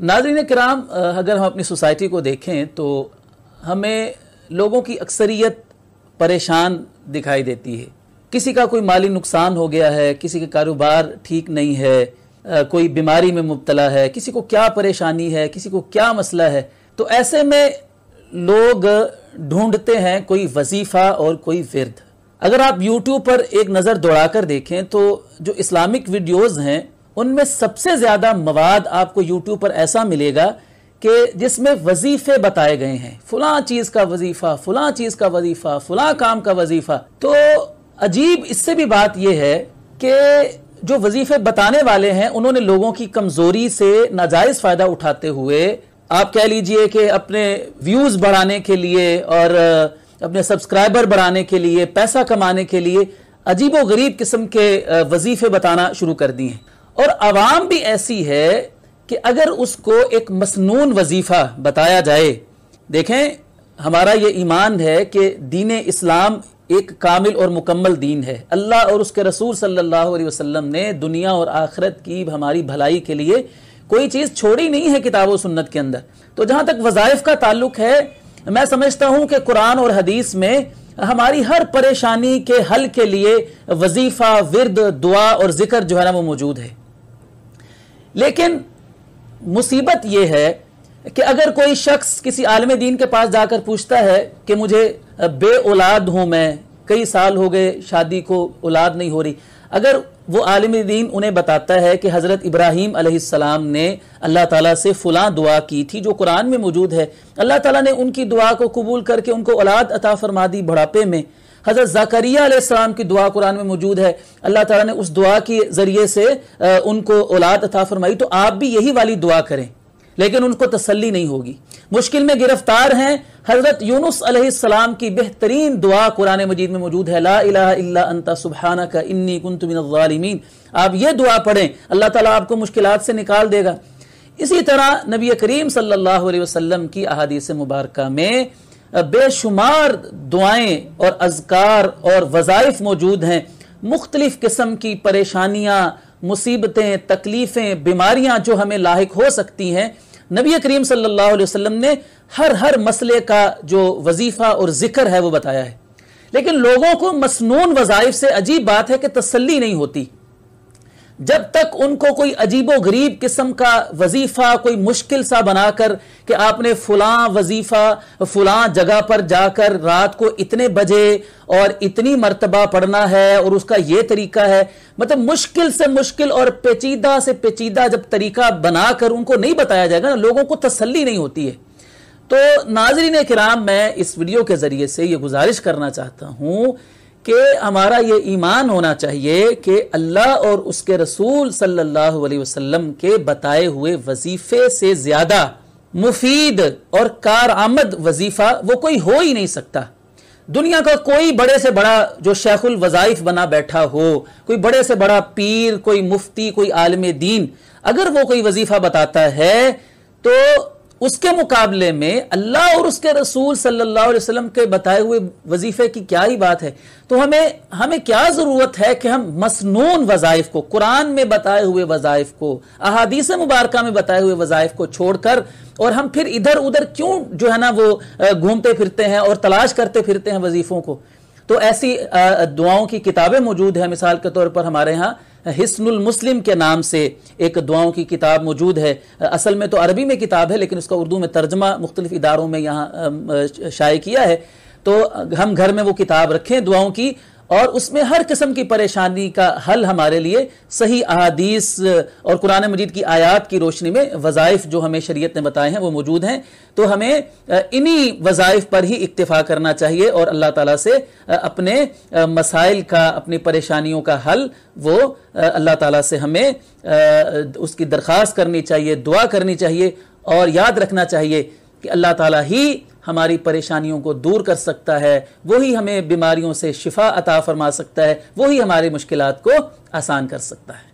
नाजरीन कराम अगर हम अपनी सोसाइटी को देखें तो हमें लोगों की अक्सरियत परेशान दिखाई देती है किसी का कोई माली नुकसान हो गया है किसी का कारोबार ठीक नहीं है कोई बीमारी में मुबतला है किसी को क्या परेशानी है किसी को क्या मसला है तो ऐसे में लोग ढूंढते हैं कोई वजीफ़ा और कोई विरध अगर आप YouTube पर एक नज़र दौड़ाकर देखें तो जो इस्लामिक वीडियोज़ हैं उनमें सबसे ज्यादा मवाद आपको यूट्यूब पर ऐसा मिलेगा कि जिसमें वजीफे बताए गए हैं फुला चीज का वजीफा फुला चीज का वजीफा फुला काम का वजीफा तो अजीब इससे भी बात यह है कि जो वजीफे बताने वाले हैं उन्होंने लोगों की कमजोरी से नाजायज फायदा उठाते हुए आप कह लीजिए कि अपने व्यूज बढ़ाने के लिए और अपने सब्सक्राइबर बढ़ाने के लिए पैसा कमाने के लिए अजीबो गरीब किस्म के वजीफे बताना शुरू कर दिए हैं और आवाम भी ऐसी है कि अगर उसको एक मसनून वजीफ़ा बताया जाए देखें हमारा ये ईमान है कि दीन इस्लाम एक कामिल और मुकम्मल दीन है अल्लाह और उसके रसूल सल्लल्लाहु अलैहि वसल्लम ने दुनिया और आखरत की हमारी भलाई के लिए कोई चीज़ छोड़ी नहीं है किताब व सुन्नत के अंदर तो जहाँ तक वज़ाइफ का ताल्लुक है मैं समझता हूँ कि कुरान और हदीस में हमारी हर परेशानी के हल के लिए वजीफ़ा विरद दुआ और जिक्र जो है ना वो मौजूद है लेकिन मुसीबत यह है कि अगर कोई शख्स किसी आलम दीन के पास जाकर पूछता है कि मुझे बे औलाद हूं मैं कई साल हो गए शादी को औलाद नहीं हो रही अगर वो आलम दीन उन्हें बताता है कि हज़रत इब्राहिम अलैहिस्सलाम ने अल्लाह ताला से फुला दुआ की थी जो कुरान में मौजूद है अल्लाह ताला ने उनकी दुआ को कबूल करके उनको औलाद अता फरमा दी बुढ़ापे में हज़रत जकरिया की दुआ कुरान में मौजूद है अल्लाह तला ने उस दुआ के ज़रिए से उनको औलाद अथा फरमाई तो आप भी यही वाली दुआ करें लेकिन उनको तसल्ली नहीं होगी मुश्किल में गिरफ्तार हैं हज़रत यूनुस अलैहिस्सलाम की बेहतरीन दुआ कुरान मजीद में मौजूद है ला इला इला अंता सुबहाना का इन्नी कुंतमिन आप ये दुआ पढ़ें अल्लाह ताला आपको मुश्किल से निकाल देगा इसी तरह नबी करीम सल्लल्लाहु अलैहि वसल्लम की अहादीस मुबारक में बेशुमार दुआएं और अजकार और वज़ाइफ मौजूद हैं मुख्तलिफ़ किस्म की परेशानियाँ मुसीबतें तकलीफ़ें बीमारियाँ जो हमें लाक हो सकती हैं नबी करीम सल्लल्लाहु अलैहि वसल्लम ने हर हर मसले का जो वजीफ़ा और ज़िक्र है वो बताया है लेकिन लोगों को मसनून वज़ाइफ से अजीब बात है कि तसल्ली नहीं होती जब तक उनको कोई अजीबो गरीब किस्म का वजीफा कोई मुश्किल सा बनाकर कि आपने फलां वजीफा फलां जगह पर जाकर रात को इतने बजे और इतनी मरतबा पढ़ना है और उसका यह तरीका है मतलब मुश्किल से मुश्किल और पेचीदा से पेचीदा जब तरीका बनाकर उनको नहीं बताया जाएगा ना लोगों को तसली नहीं होती है तो नाजरीन कराम मैं इस वीडियो के जरिए से यह गुजारिश करना चाहता हूं कि हमारा ये ईमान होना चाहिए कि अल्लाह और उसके रसूल सल्लल्लाहु अलैहि वसल्लम के बताए हुए वजीफे से ज़्यादा मुफीद और कार आमद वजीफ़ा वो कोई हो ही नहीं सकता दुनिया का कोई बड़े से बड़ा जो शेखुल वज़ाइफ बना बैठा हो कोई बड़े से बड़ा पीर कोई मुफ्ती कोई आलम दीन अगर वो कोई वजीफ़ा बताता है तो उसके मुकाबले में अल्लाह और उसके रसूल सल्लल्लाहु अलैहि वसल्लम के बताए हुए वजीफे की क्या ही बात है तो हमें हमें क्या ज़रूरत है कि हम मसनून वज़ाइफ को कुरान में बताए हुए वज़ाइफ को अहादीस मुबारक में बताए हुए वज़ाइफ को छोड़कर और हम फिर इधर उधर क्यों जो है ना वो घूमते फिरते हैं और तलाश करते फिरते हैं वजीफ़ों को तो ऐसी दुआओं की किताबें मौजूद हैं मिसाल के तौर पर हमारे यहाँ हिस्नुल मुस्लिम के नाम से एक दुआओं की किताब मौजूद है असल में तो अरबी में किताब है लेकिन उसका उर्दू में तर्जमा मुख्तलिफ इदारों में यहाँ शाये किया है तो हम घर में वो किताब रखें दुआओं की और उसमें हर किस्म की परेशानी का हल हमारे लिए सही अहादीस और कुरान मजीद की आयात की रोशनी में वज़ाइफ जो हमें शरीयत ने बताए हैं वो मौजूद हैं तो हमें इन्हीं वज़ाइफ पर ही इक्तफ़ा करना चाहिए और अल्लाह ताला से अपने मसाइल का अपनी परेशानियों का हल वो अल्लाह ताला से हमें उसकी दरख्वास्त करनी चाहिए दुआ करनी चाहिए और याद रखना चाहिए कि अल्लाह ताला ही हमारी परेशानियों को दूर कर सकता है वही हमें बीमारियों से शिफा अता फरमा सकता है वही हमारी मुश्किल को आसान कर सकता है